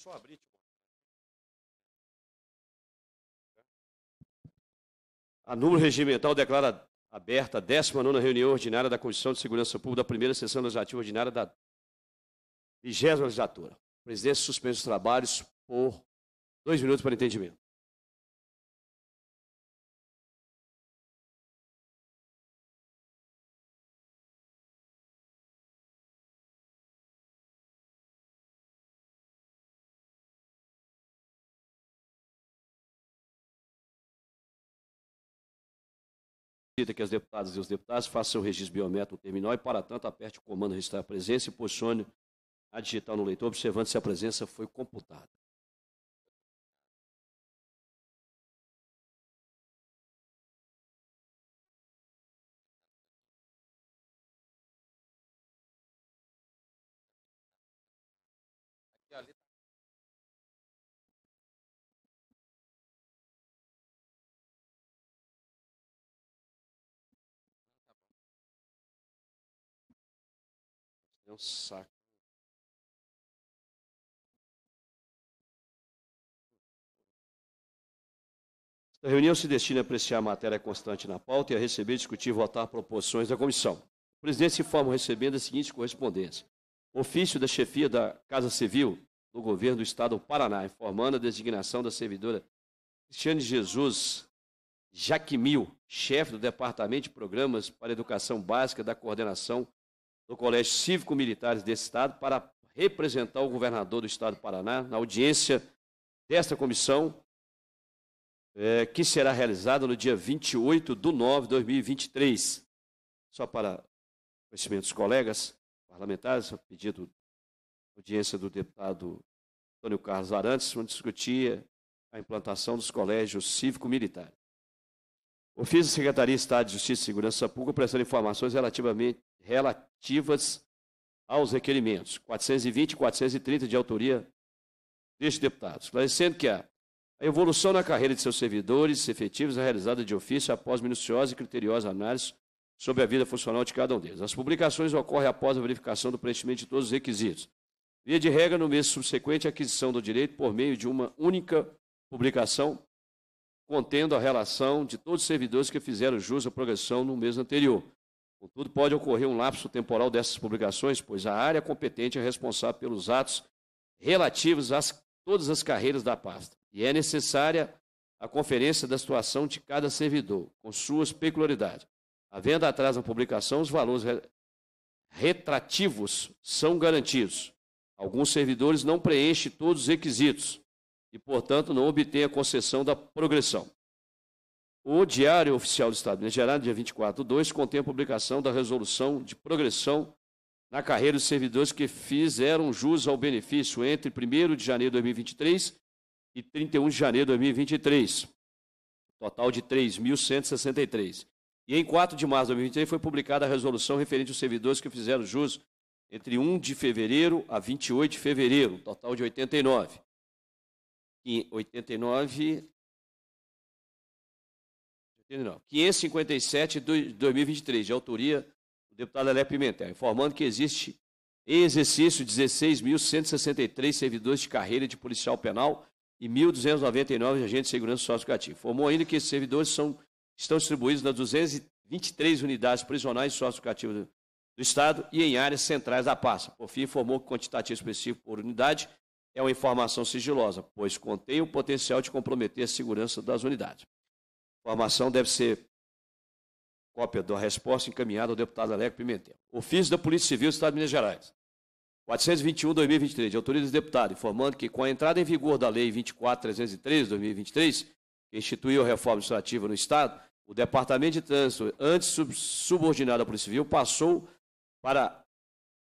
Só abrir, tipo. A regimental declara aberta a 19 reunião ordinária da Comissão de Segurança Pública da primeira sessão legislativa ordinária da 20 legislatura. O presidente suspende os trabalhos por dois minutos para entendimento. solicita que as deputadas e os deputados façam o registro biométrico no terminal e, para tanto, aperte o comando registrar a presença e posicione a digital no leitor, observando se a presença foi computada. Aqui tá É um saco. A reunião se destina a apreciar a matéria constante na pauta e a receber, discutir e votar proposições da comissão. O presidente se informa recebendo a seguinte correspondência. Ofício da chefia da Casa Civil do Governo do Estado do Paraná, informando a designação da servidora Cristiane Jesus Jaquimil, chefe do Departamento de Programas para Educação Básica da Coordenação do Colégio Cívico Militares desse Estado para representar o governador do Estado do Paraná na audiência desta comissão, é, que será realizada no dia 28 de nove de 2023. Só para conhecimento dos colegas parlamentares, a pedido audiência do deputado Antônio Carlos Arantes, vamos discutia a implantação dos colégios cívico-militares. Ofício da Secretaria de Estado de Justiça e Segurança Pública prestando informações relativamente, relativas aos requerimentos 420 e 430 de autoria deste deputado, esclarecendo que a, a evolução na carreira de seus servidores efetivos é realizada de ofício após minuciosa e criteriosa análise sobre a vida funcional de cada um deles. As publicações ocorrem após a verificação do preenchimento de todos os requisitos. Via de regra, no mês subsequente, a aquisição do direito por meio de uma única publicação contendo a relação de todos os servidores que fizeram jus à progressão no mês anterior. Contudo, pode ocorrer um lapso temporal dessas publicações, pois a área competente é responsável pelos atos relativos a todas as carreiras da pasta, e é necessária a conferência da situação de cada servidor, com suas peculiaridades. Havendo atraso na publicação, os valores retrativos são garantidos. Alguns servidores não preenchem todos os requisitos, e, portanto, não obtém a concessão da progressão. O Diário Oficial do Estado de Minas Gerais, dia 24.2, contém a publicação da resolução de progressão na carreira dos servidores que fizeram jus ao benefício entre 1 de janeiro de 2023 e 31 de janeiro de 2023, total de 3.163. E em 4 de março de 2023 foi publicada a resolução referente aos servidores que fizeram jus entre 1 de fevereiro a 28 de fevereiro, total de 89. 89, 557 de 2023, de autoria do deputado Alé Pimentel, informando que existe em exercício 16.163 servidores de carreira de policial penal e 1.299 agentes de segurança socioeducativa. Formou ainda que esses servidores são, estão distribuídos nas 223 unidades prisionais socioeducativas do Estado e em áreas centrais da pasta. Por fim, informou que o quantitativo específico por unidade é uma informação sigilosa, pois contém o potencial de comprometer a segurança das unidades. A informação deve ser cópia da resposta encaminhada ao deputado Aleco Pimentel. Ofício da Polícia Civil do Estado de Minas Gerais. 421-2023, autoria do deputado, informando que com a entrada em vigor da Lei 24.303-2023, que instituiu a reforma administrativa no Estado, o Departamento de Trânsito, antes subordinado à Polícia Civil, passou para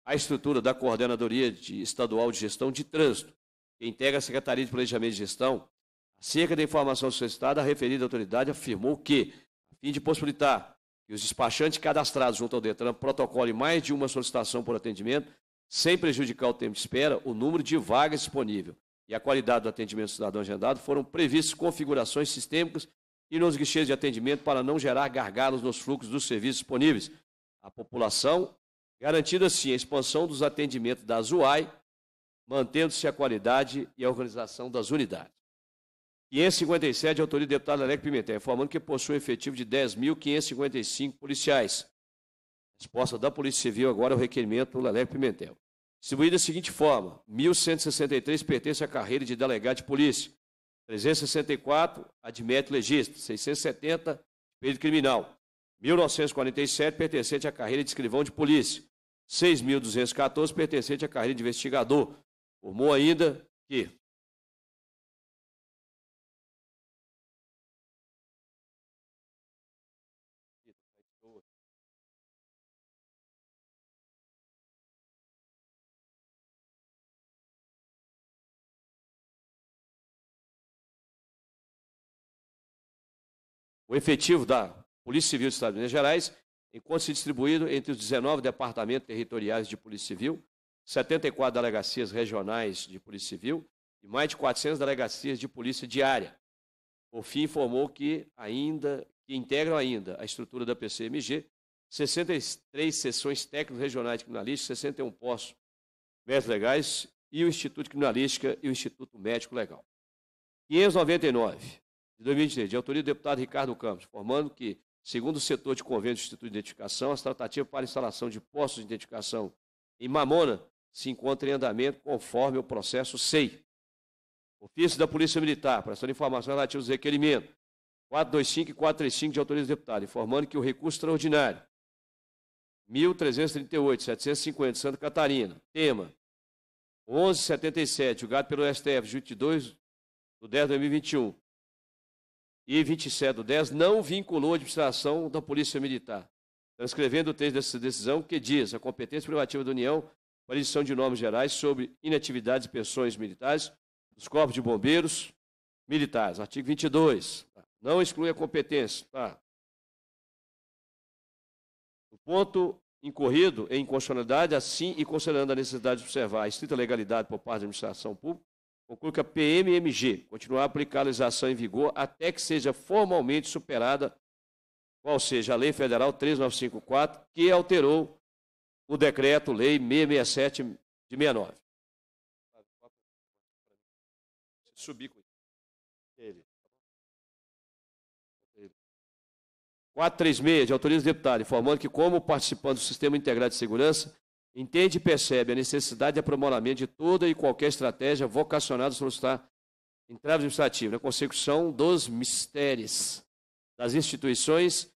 a estrutura da Coordenadoria de Estadual de Gestão de Trânsito, que integra a Secretaria de Planejamento e Gestão, acerca da informação solicitada, a referida autoridade afirmou que, a fim de possibilitar que os despachantes cadastrados junto ao Detran protocolem mais de uma solicitação por atendimento, sem prejudicar o tempo de espera, o número de vagas disponível e a qualidade do atendimento do cidadão agendado, foram previstas configurações sistêmicas e nos guichês de atendimento para não gerar gargalos nos fluxos dos serviços disponíveis à população garantindo assim a expansão dos atendimentos da ZUAI, mantendo-se a qualidade e a organização das unidades. 557, autoria do deputado Alec Pimentel, informando que possui um efetivo de 10.555 policiais. Resposta da Polícia Civil agora ao é requerimento do Alec Pimentel. Distribuída da seguinte forma: 1.163 pertence à carreira de delegado de polícia, 364 admete legista, 670 perito criminal, 1.947 pertencente à carreira de escrivão de polícia, 6.214 pertencente à carreira de investigador. Formou ainda que o efetivo da Polícia Civil do Estado de Minas Gerais enquanto se distribuído entre os 19 departamentos territoriais de Polícia Civil, 74 delegacias regionais de Polícia Civil e mais de 400 delegacias de Polícia Diária. Por fim, informou que ainda que integram ainda a estrutura da PCMG, 63 sessões técnicas regionais de criminalística, 61 postos médicos legais e o Instituto de Criminalística e o Instituto Médico Legal. 599 de 2013, de autoria do deputado Ricardo Campos, formando que Segundo o setor de convênio do Instituto de Identificação, as tratativas para instalação de postos de identificação em Mamona se encontram em andamento conforme o processo SEI. Ofício da Polícia Militar, prestando informações relativas aos requerimentos 425 e 435 de autoriza do deputado, informando que o recurso extraordinário 1.338.750 Santa Catarina, tema 1177, julgado pelo STF, 22 do 10 de 2021, e 27 do 10 não vinculou a administração da Polícia Militar, transcrevendo o texto dessa decisão que diz a competência privativa da União para edição de normas gerais sobre inatividades e pensões militares dos corpos de bombeiros militares. Artigo 22. Tá. Não exclui a competência. Tá. O ponto incorrido em inconstitucionalidade, assim e considerando a necessidade de observar a estrita legalidade por parte da administração pública, Conclui que a PMMG continuará a aplicar a legislação em vigor até que seja formalmente superada, qual seja a Lei Federal 3954, que alterou o Decreto-Lei 667 de 69. Subir com ele. 436, de autoria do deputado, informando que, como participante do Sistema Integrado de Segurança, entende e percebe a necessidade de aprimoramento de toda e qualquer estratégia vocacionada a solicitar entraves administrativa na né? consecução dos mistérios das instituições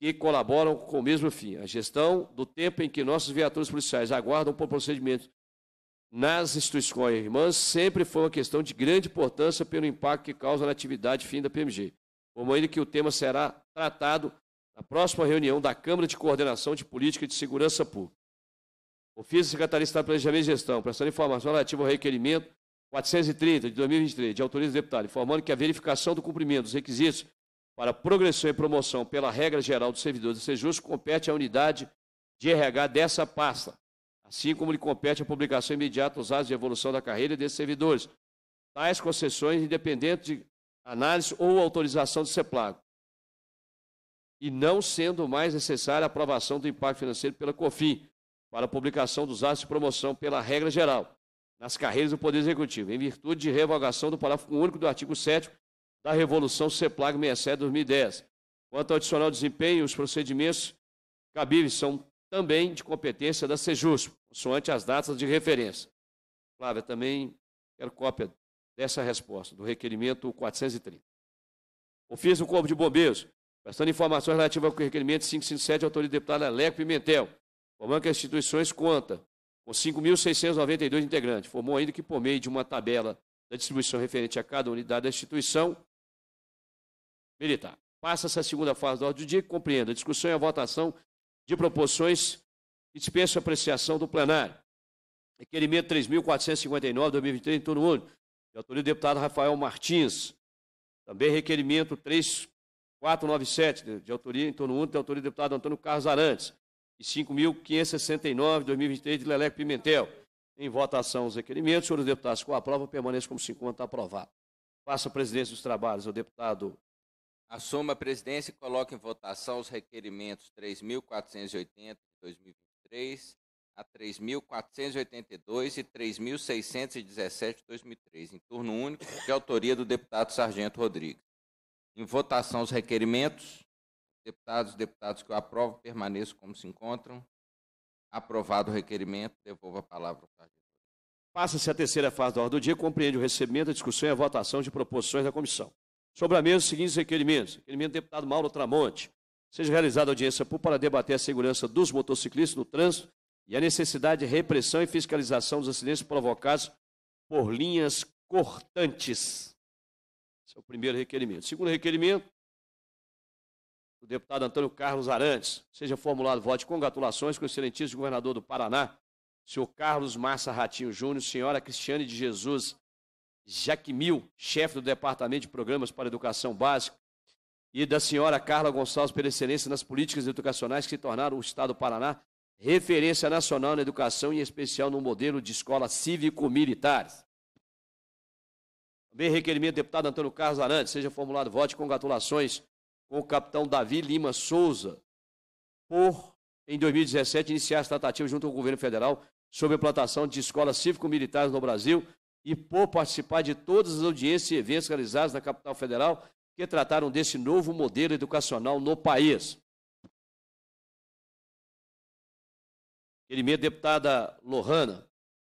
que colaboram com o mesmo fim, a gestão do tempo em que nossos viaturas policiais aguardam por procedimento nas instituições irmãs sempre foi uma questão de grande importância pelo impacto que causa na atividade fim da PMG, como ainda que o tema será tratado na próxima reunião da Câmara de Coordenação de Política de Segurança Pública. Ofício Secretaria de Estado de Planejamento e Gestão, prestando informação relativa ao requerimento 430 de 2023, de autoria do deputado, informando que a verificação do cumprimento dos requisitos para progressão e promoção pela regra geral dos servidores do Sejus compete à unidade de RH dessa pasta, assim como lhe compete a publicação imediata dos atos de evolução da carreira desses servidores, tais concessões independentes de análise ou autorização do CEPLAGO, e não sendo mais necessária a aprovação do impacto financeiro pela COFIN, para a publicação dos atos de promoção pela regra geral nas carreiras do Poder Executivo, em virtude de revogação do parágrafo único do artigo 7 da Revolução CEPLAG 67 2010. Quanto ao adicional desempenho, os procedimentos cabíveis são também de competência da Sejusp, consoante as datas de referência. Flávia, também quero cópia dessa resposta, do requerimento 430. Ofício do Corpo de Bombeiros, prestando informações relativas ao requerimento 557, autoria do deputado Aleco Pimentel, Formando que as instituições conta com 5.692 integrantes. Formou ainda que por meio de uma tabela da distribuição referente a cada unidade da instituição militar. Passa-se a segunda fase da ordem do dia que compreenda a discussão e a votação de proporções que dispensam apreciação do plenário. Requerimento 3.459, 2023, em turno único, de autoria do deputado Rafael Martins. Também requerimento 3497, de autoria em turno único, de autoria do deputado Antônio Carlos Arantes e 5.569 2023 de Leleco Pimentel. Em votação os requerimentos, senhores deputados, com a prova, permaneça como se encontra aprovado. Faça a presidência dos trabalhos o deputado. Assuma a presidência e coloque em votação os requerimentos 3.480 2023 a 3.482 e 3.617 2003, em turno único, de autoria do deputado Sargento Rodrigues. Em votação os requerimentos. Deputados, deputados que eu aprovo, permaneço como se encontram. Aprovado o requerimento, devolvo a palavra ao sargento. Passa-se a terceira fase da ordem do dia, compreende o recebimento, a discussão e a votação de proposições da comissão. Sobre a mesa, os seguintes requerimentos. Requerimento do deputado Mauro Tramonte. Seja realizada audiência pública para debater a segurança dos motociclistas no trânsito e a necessidade de repressão e fiscalização dos acidentes provocados por linhas cortantes. Esse é o primeiro requerimento. Segundo requerimento, o deputado Antônio Carlos Arantes. Seja formulado voto de congratulações com o excelentíssimo governador do Paraná, senhor Carlos Massa Ratinho Júnior, senhora Cristiane de Jesus Jaquimil, chefe do Departamento de Programas para Educação Básica, e da senhora Carla Gonçalves pela excelência nas políticas educacionais que se tornaram o Estado do Paraná referência nacional na educação, e em especial no modelo de escola cívico-militares. Também requerimento deputado Antônio Carlos Arantes, seja formulado voto de congratulações com o capitão Davi Lima Souza, por, em 2017, iniciar as tratativas junto ao governo federal sobre a plantação de escolas cívico-militares no Brasil e por participar de todas as audiências e eventos realizados na capital federal que trataram desse novo modelo educacional no país. Querimia deputada Lohana,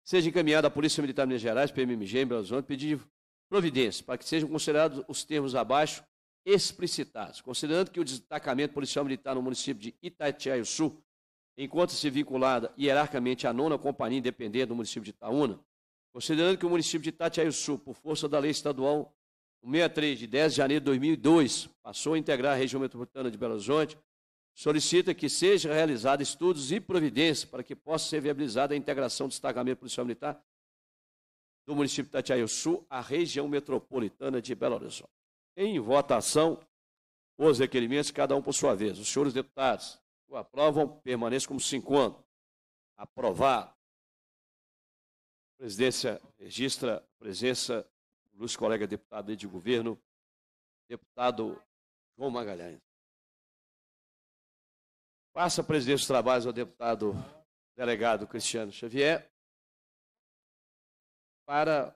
seja encaminhada à Polícia Militar de Minas Gerais, PMMG, em Belo Horizonte, pedir providência para que sejam considerados os termos abaixo explicitados, considerando que o destacamento policial militar no município de Itatiaio sul encontra-se vinculada hierarquicamente à nona companhia independente do município de Itaúna, considerando que o município de Itatiaio sul por força da lei estadual 63 de 10 de janeiro de 2002, passou a integrar a região metropolitana de Belo Horizonte, solicita que seja realizados estudos e providências para que possa ser viabilizada a integração do destacamento policial militar do município de Itatiaia-Sul à região metropolitana de Belo Horizonte. Em votação, os requerimentos, cada um por sua vez. Os senhores deputados o aprovam, permaneçam como se anos. Aprovado. A presidência registra a presença do nosso colega deputado de governo, deputado João Magalhães. Passa a presidência dos trabalhos ao deputado delegado Cristiano Xavier para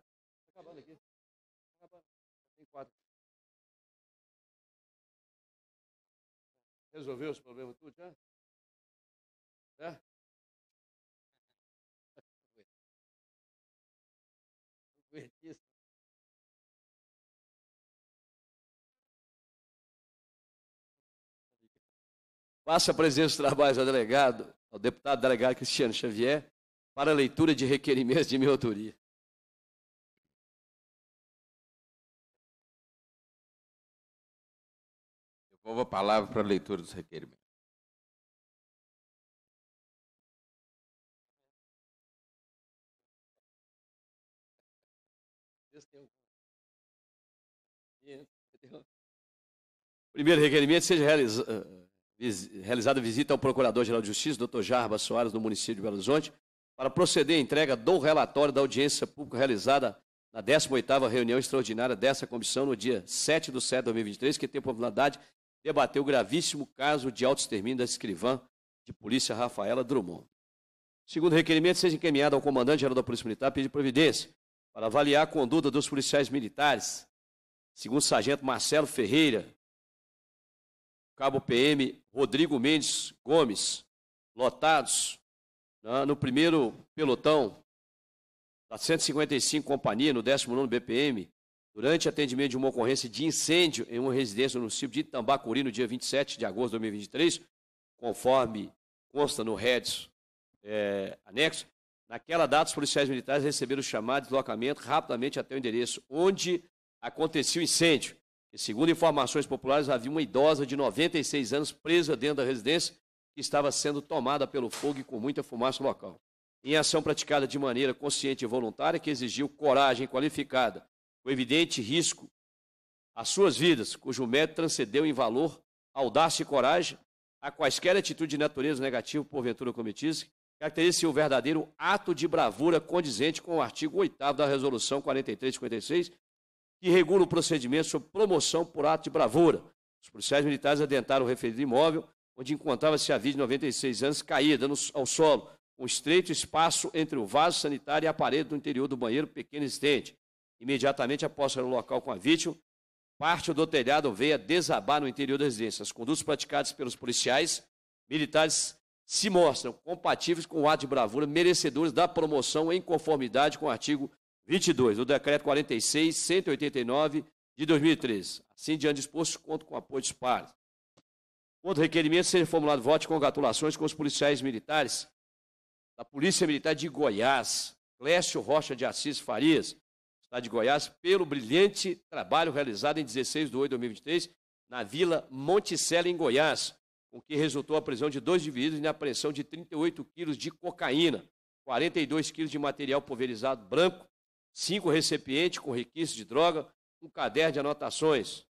Resolveu os problemas tudo já? Né? a presença dos trabalhos ao delegado, ao deputado delegado Cristiano Xavier, para a leitura de requerimentos de minha autoria. Devolvo a palavra para a leitura dos requerimentos. Primeiro requerimento, seja eh, realizada visita ao Procurador-Geral de Justiça, doutor Jarbas Soares, do município de Belo Horizonte, para proceder à entrega do relatório da audiência pública realizada na 18ª reunião extraordinária dessa comissão, no dia 7 de setembro de 2023, que tem por finalidade Debater o gravíssimo caso de autoextermínio da escrivã de polícia Rafaela Drummond. Segundo requerimento, seja encaminhado ao comandante-geral da Polícia Militar pedir providência para avaliar a conduta dos policiais militares. Segundo o sargento Marcelo Ferreira, cabo PM Rodrigo Mendes Gomes, lotados né, no primeiro pelotão da 155 Companhia, no 19 BPM, Durante atendimento de uma ocorrência de incêndio em uma residência no município de Itambacuri, no dia 27 de agosto de 2023, conforme consta no REDS é, anexo, naquela data os policiais militares receberam o chamado de deslocamento rapidamente até o endereço onde aconteceu o incêndio. E, segundo informações populares, havia uma idosa de 96 anos presa dentro da residência que estava sendo tomada pelo fogo e com muita fumaça local. Em ação praticada de maneira consciente e voluntária, que exigiu coragem qualificada com evidente risco às suas vidas, cujo mérito transcendeu em valor, audácia e coragem a quaisquer atitude de natureza negativa porventura cometisse, caracteriza-se o verdadeiro ato de bravura condizente com o artigo 8 da Resolução 4356, que regula o procedimento sobre promoção por ato de bravura. Os policiais militares adentraram o referido imóvel, onde encontrava-se a vida de 96 anos caída no, ao solo, um estreito espaço entre o vaso sanitário e a parede do interior do banheiro pequeno existente. Imediatamente após ser o local com a vítima, parte do telhado veio a desabar no interior da residência. As condutas praticadas pelos policiais militares se mostram compatíveis com o ato de bravura, merecedores da promoção em conformidade com o artigo 22 do Decreto 46-189 de 2013. Assim, diante disposto, conto com apoio dos pares. Outro requerimento seja formulado voto de congratulações com os policiais militares da Polícia Militar de Goiás, Clécio Rocha de Assis Farias, lá de Goiás, pelo brilhante trabalho realizado em 16 de 8 de 2023 na Vila Monticello em Goiás, o que resultou a prisão de dois indivíduos e na apreensão de 38 quilos de cocaína, 42 quilos de material pulverizado branco, cinco recipientes com requisitos de droga, um caderno de anotações.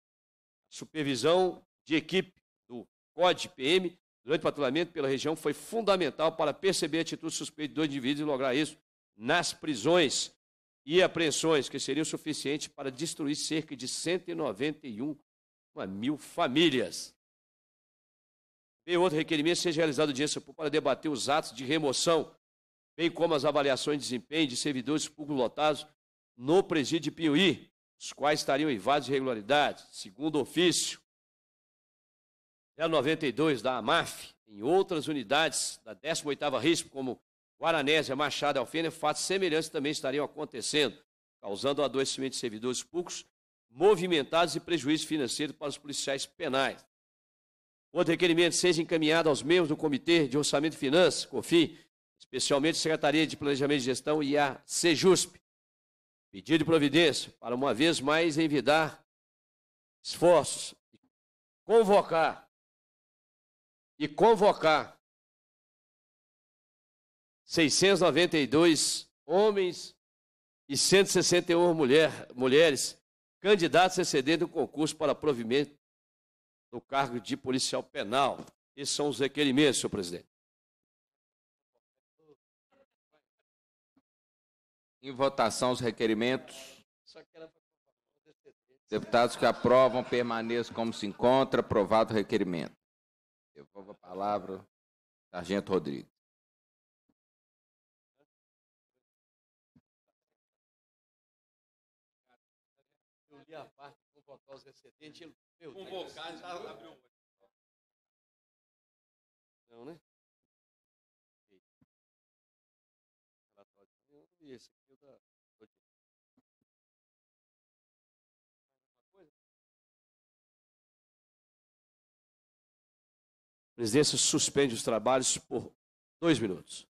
Supervisão de equipe do COD PM durante o patrulhamento pela região foi fundamental para perceber a atitude suspeita de dois indivíduos e lograr isso nas prisões e apreensões que seriam suficientes para destruir cerca de 191 mil famílias. Bem, outro requerimento seja realizado audiência para debater os atos de remoção, bem como as avaliações de desempenho de servidores públicos lotados no presídio de Piuí, os quais estariam em de irregularidades, segundo ofício 092 da AMAF, em outras unidades da 18ª RISP, como Guaranésia, Machado e Alfena, fatos semelhantes também estariam acontecendo, causando o adoecimento de servidores públicos movimentados e prejuízo financeiro para os policiais penais. Outro requerimento seja encaminhado aos membros do Comitê de Orçamento e Finanças, COFI, especialmente a Secretaria de Planejamento e Gestão e a CEJUSP. Pedido de providência para, uma vez mais, envidar esforços, convocar e convocar 692 homens e 161 mulher, mulheres candidatos a exceder do concurso para provimento do cargo de policial penal. Esses são os requerimentos, senhor presidente. Em votação os requerimentos. Deputados que aprovam permaneçam como se encontra. Aprovado o requerimento. Devolvo a palavra, Sargento Rodrigues. a parte de convocar os excedentes. Ele, meu né? convocar, tá, Deus, já abriu um. Não, né? e esse aqui eu é alguma coisa? A presidência suspende os trabalhos por dois minutos.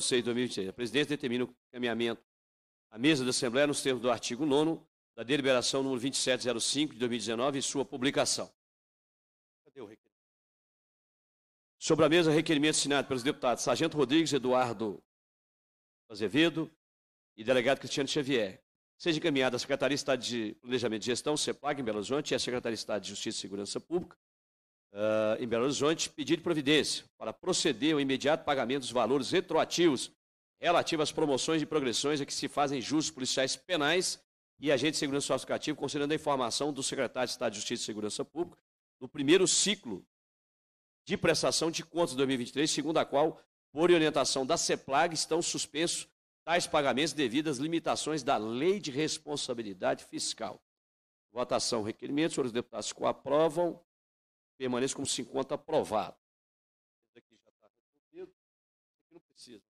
6 de 2026. A presidência determina o encaminhamento à mesa da Assembleia nos termos do artigo 9 da deliberação número 2705 de 2019 e sua publicação. Cadê o requerimento? Sobre a mesa, requerimento assinado pelos deputados Sargento Rodrigues, Eduardo Azevedo e delegado Cristiano Xavier. Seja encaminhada à Secretaria de Estado de Planejamento e Gestão, CEPLAG, em Belo Horizonte, e à Secretaria de Estado de Justiça e Segurança Pública, uh, em Belo Horizonte pedir providência para proceder ao imediato pagamento dos valores retroativos relativos às promoções e progressões a que se fazem justos policiais penais e agentes de segurança associativo considerando a informação do secretário de Estado de Justiça e Segurança Pública no primeiro ciclo de prestação de contas de 2023, segundo a qual, por orientação da CEPLAG, estão suspensos tais pagamentos devido às limitações da Lei de Responsabilidade Fiscal. Votação, requerimentos. senhores deputados que aprovam, permaneça como se encontra aprovado. Esse aqui já está resolvido. Esse aqui não precisa.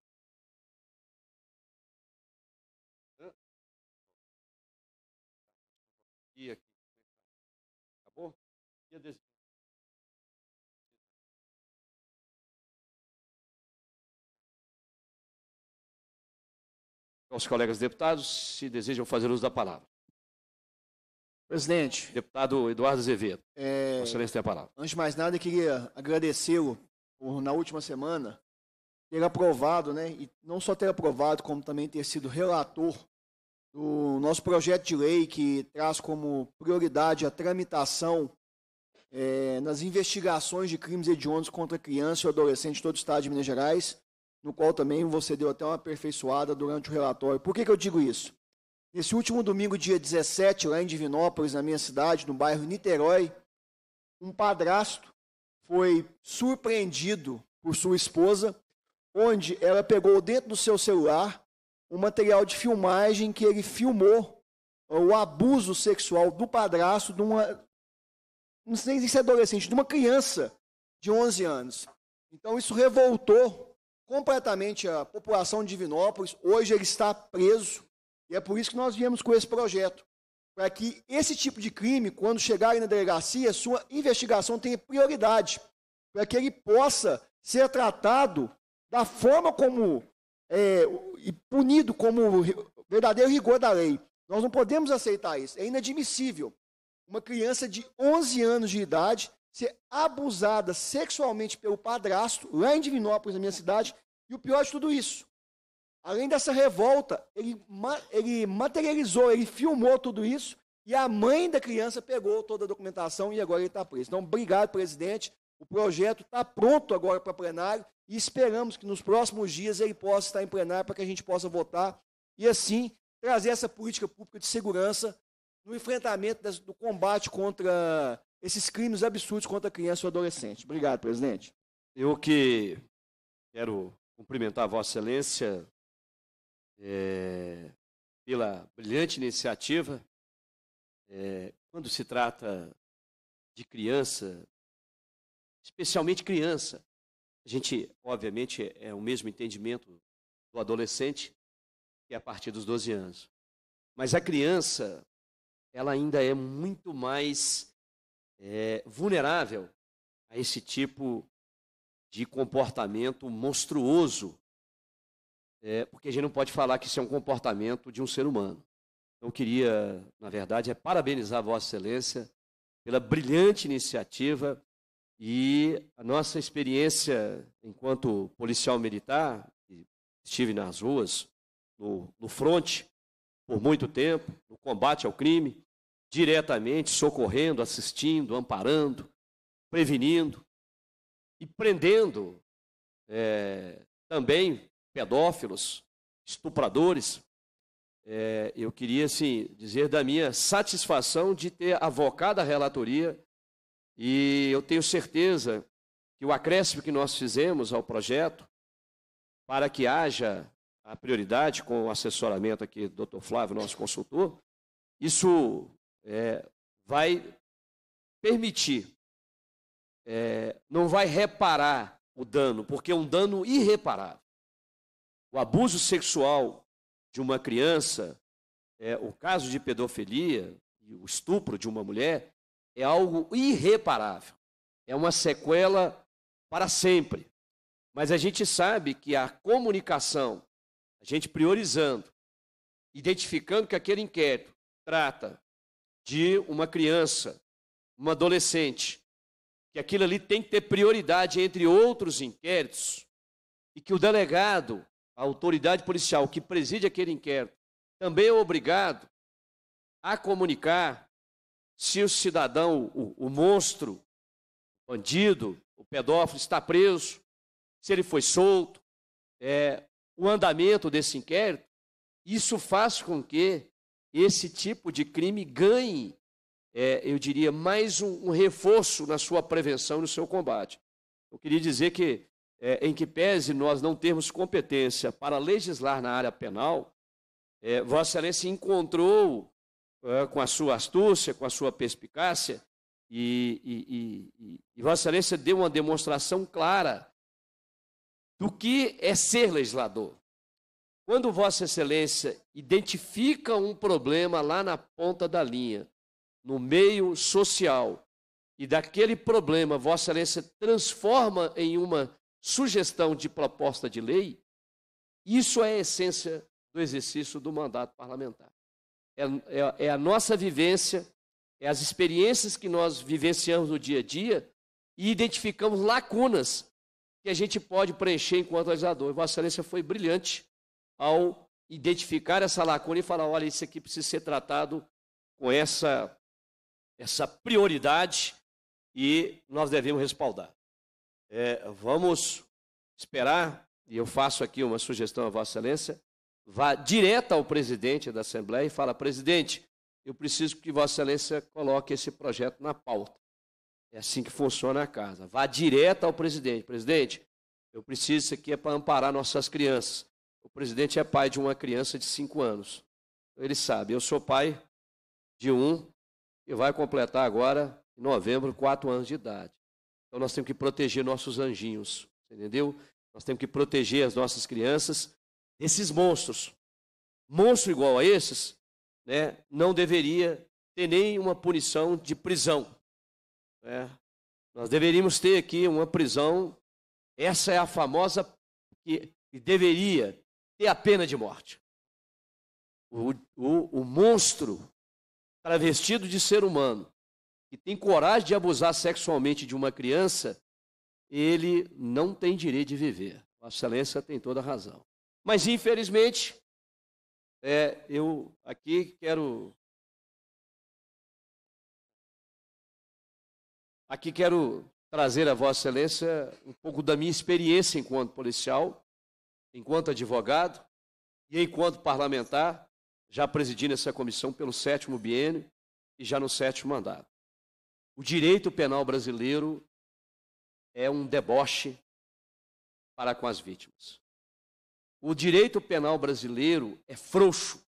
Tá. E aqui. É tá? Acabou? E a adesivo? Os colegas deputados, se desejam fazer uso da palavra. Presidente. Deputado Eduardo Azevedo. É, Excelência tem a palavra. Antes de mais nada, eu queria agradecê-lo por, na última semana, ter aprovado, né, e não só ter aprovado, como também ter sido relator do nosso projeto de lei que traz como prioridade a tramitação é, nas investigações de crimes hediondos contra criança e adolescente de todo o Estado de Minas Gerais, no qual também você deu até uma aperfeiçoada durante o relatório. Por que, que eu digo isso? Nesse último domingo, dia 17, lá em Divinópolis, na minha cidade, no bairro Niterói, um padrasto foi surpreendido por sua esposa, onde ela pegou dentro do seu celular um material de filmagem que ele filmou o abuso sexual do padrasto de uma. Não sei se é adolescente, de uma criança de 11 anos. Então isso revoltou completamente a população de Divinópolis. Hoje ele está preso e é por isso que nós viemos com esse projeto. Para que esse tipo de crime, quando chegarem na delegacia, sua investigação tenha prioridade. Para que ele possa ser tratado da forma como. É, e punido como verdadeiro rigor da lei. Nós não podemos aceitar isso. É inadmissível uma criança de 11 anos de idade ser abusada sexualmente pelo padrasto, lá em Divinópolis, na minha cidade, e o pior de tudo isso, Além dessa revolta, ele, ele materializou, ele filmou tudo isso e a mãe da criança pegou toda a documentação e agora ele está preso. Então, obrigado, presidente. O projeto está pronto agora para plenário e esperamos que nos próximos dias ele possa estar em plenário para que a gente possa votar e, assim, trazer essa política pública de segurança no enfrentamento das, do combate contra esses crimes absurdos contra criança e adolescente. Obrigado, presidente. Eu que quero cumprimentar Vossa Excelência, é, pela brilhante iniciativa. É, quando se trata de criança, especialmente criança, a gente, obviamente, é o mesmo entendimento do adolescente, que é a partir dos 12 anos. Mas a criança, ela ainda é muito mais é, vulnerável a esse tipo de comportamento monstruoso é, porque a gente não pode falar que isso é um comportamento de um ser humano. Então, eu queria, na verdade, é parabenizar Vossa Excelência pela brilhante iniciativa e a nossa experiência enquanto policial militar, estive nas ruas, no, no fronte, por muito tempo, no combate ao crime, diretamente, socorrendo, assistindo, amparando, prevenindo e prendendo é, também pedófilos, estupradores. É, eu queria assim, dizer da minha satisfação de ter avocado a relatoria e eu tenho certeza que o acréscimo que nós fizemos ao projeto, para que haja a prioridade com o assessoramento aqui do Dr. Flávio, nosso consultor, isso é, vai permitir, é, não vai reparar o dano, porque é um dano irreparável o abuso sexual de uma criança, é, o caso de pedofilia, o estupro de uma mulher, é algo irreparável. É uma sequela para sempre. Mas a gente sabe que a comunicação, a gente priorizando, identificando que aquele inquérito trata de uma criança, uma adolescente, que aquilo ali tem que ter prioridade entre outros inquéritos, e que o delegado a autoridade policial que preside aquele inquérito também é obrigado a comunicar se o cidadão, o, o monstro, o bandido, o pedófilo está preso, se ele foi solto, é, o andamento desse inquérito, isso faz com que esse tipo de crime ganhe, é, eu diria, mais um, um reforço na sua prevenção e no seu combate. Eu queria dizer que é, em que pese nós não termos competência para legislar na área penal, é, Vossa Excelência encontrou, é, com a sua astúcia, com a sua perspicácia, e, e, e, e Vossa Excelência deu uma demonstração clara do que é ser legislador. Quando Vossa Excelência identifica um problema lá na ponta da linha, no meio social, e daquele problema Vossa Excelência transforma em uma sugestão de proposta de lei, isso é a essência do exercício do mandato parlamentar. É, é, é a nossa vivência, é as experiências que nós vivenciamos no dia a dia e identificamos lacunas que a gente pode preencher enquanto legislador. E Vossa Excelência foi brilhante ao identificar essa lacuna e falar: olha, isso aqui precisa ser tratado com essa, essa prioridade e nós devemos respaldar. É, vamos esperar, e eu faço aqui uma sugestão à Vossa Excelência, vá direto ao presidente da Assembleia e fala: presidente, eu preciso que Vossa Excelência coloque esse projeto na pauta. É assim que funciona a casa. Vá direto ao presidente: presidente, eu preciso, isso aqui é para amparar nossas crianças. O presidente é pai de uma criança de cinco anos. Ele sabe, eu sou pai de um que vai completar agora, em novembro, quatro anos de idade. Então nós temos que proteger nossos anjinhos, entendeu? Nós temos que proteger as nossas crianças desses monstros. Monstro igual a esses, né, não deveria ter nem uma punição de prisão. Né? Nós deveríamos ter aqui uma prisão. Essa é a famosa que, que deveria ter a pena de morte. O, o, o monstro travestido de ser humano que tem coragem de abusar sexualmente de uma criança, ele não tem direito de viver. Vossa Excelência tem toda a razão. Mas, infelizmente, é, eu aqui quero. Aqui quero trazer a Vossa Excelência um pouco da minha experiência enquanto policial, enquanto advogado e enquanto parlamentar, já presidindo essa comissão pelo sétimo biênio e já no sétimo mandato. O direito penal brasileiro é um deboche para com as vítimas. O direito penal brasileiro é frouxo.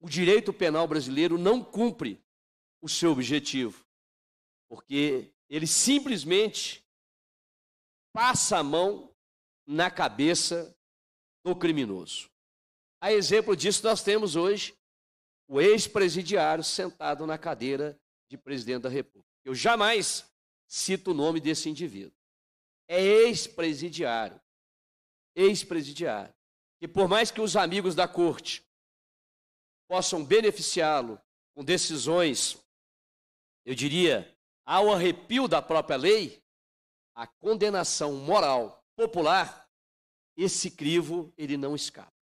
O direito penal brasileiro não cumpre o seu objetivo, porque ele simplesmente passa a mão na cabeça do criminoso. A exemplo disso, nós temos hoje o ex-presidiário sentado na cadeira de presidente da República. Eu jamais cito o nome desse indivíduo. É ex-presidiário. Ex-presidiário. E por mais que os amigos da corte possam beneficiá-lo com decisões, eu diria, ao arrepio da própria lei, a condenação moral popular, esse crivo ele não escapa.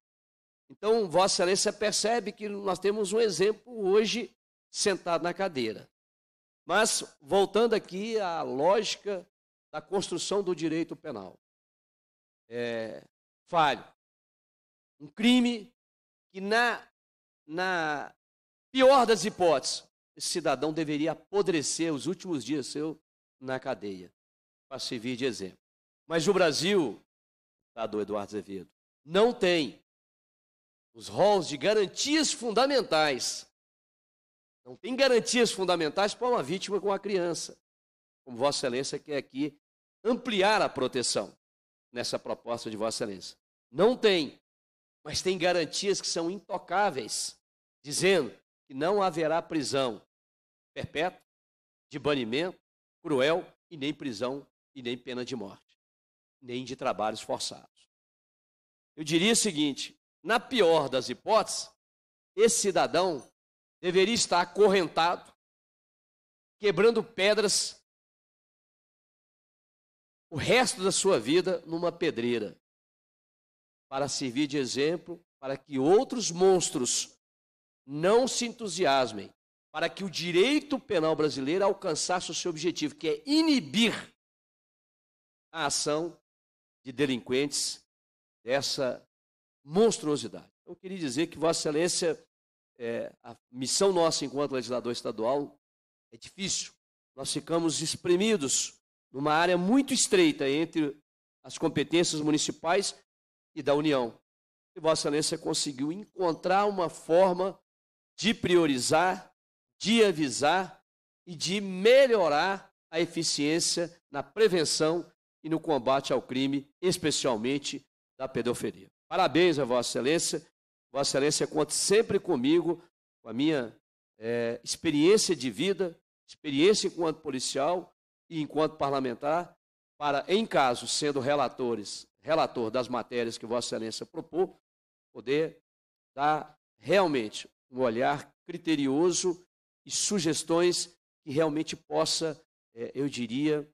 Então, Vossa Excelência percebe que nós temos um exemplo hoje sentado na cadeira. Mas, voltando aqui à lógica da construção do direito penal. É, falho. Um crime que, na, na pior das hipóteses, esse cidadão deveria apodrecer os últimos dias seu na cadeia, para servir de exemplo. Mas o Brasil, tá do Eduardo Azevedo, não tem os rolos de garantias fundamentais não tem garantias fundamentais para uma vítima com a criança. Como Vossa Excelência quer aqui ampliar a proteção nessa proposta de Vossa Excelência. Não tem, mas tem garantias que são intocáveis, dizendo que não haverá prisão perpétua, de banimento, cruel e nem prisão e nem pena de morte, nem de trabalhos forçados. Eu diria o seguinte: na pior das hipóteses, esse cidadão deveria estar acorrentado, quebrando pedras o resto da sua vida numa pedreira, para servir de exemplo para que outros monstros não se entusiasmem, para que o direito penal brasileiro alcançasse o seu objetivo, que é inibir a ação de delinquentes dessa monstruosidade. Eu queria dizer que Vossa Excelência é, a missão nossa enquanto legislador estadual é difícil. Nós ficamos espremidos numa área muito estreita entre as competências municipais e da União. E Vossa Excelência conseguiu encontrar uma forma de priorizar, de avisar e de melhorar a eficiência na prevenção e no combate ao crime, especialmente da pedofilia. Parabéns a Vossa Excelência Vossa Excelência conta sempre comigo, com a minha é, experiência de vida, experiência enquanto policial e enquanto parlamentar, para, em caso, sendo relatores, relator das matérias que Vossa Excelência propôs, poder dar realmente um olhar criterioso e sugestões que realmente possa, é, eu diria,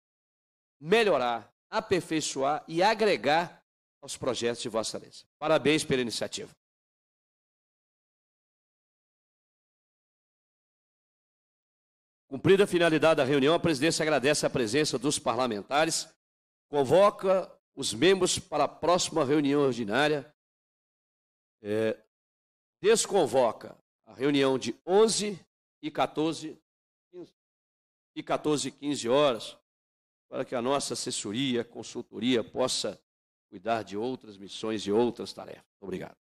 melhorar, aperfeiçoar e agregar aos projetos de Vossa Excelência. Parabéns pela iniciativa. Cumprida a finalidade da reunião, a presidência agradece a presença dos parlamentares, convoca os membros para a próxima reunião ordinária, é, desconvoca a reunião de 11 e 14, 15, e 14 15 horas, para que a nossa assessoria, consultoria possa cuidar de outras missões e outras tarefas. Obrigado.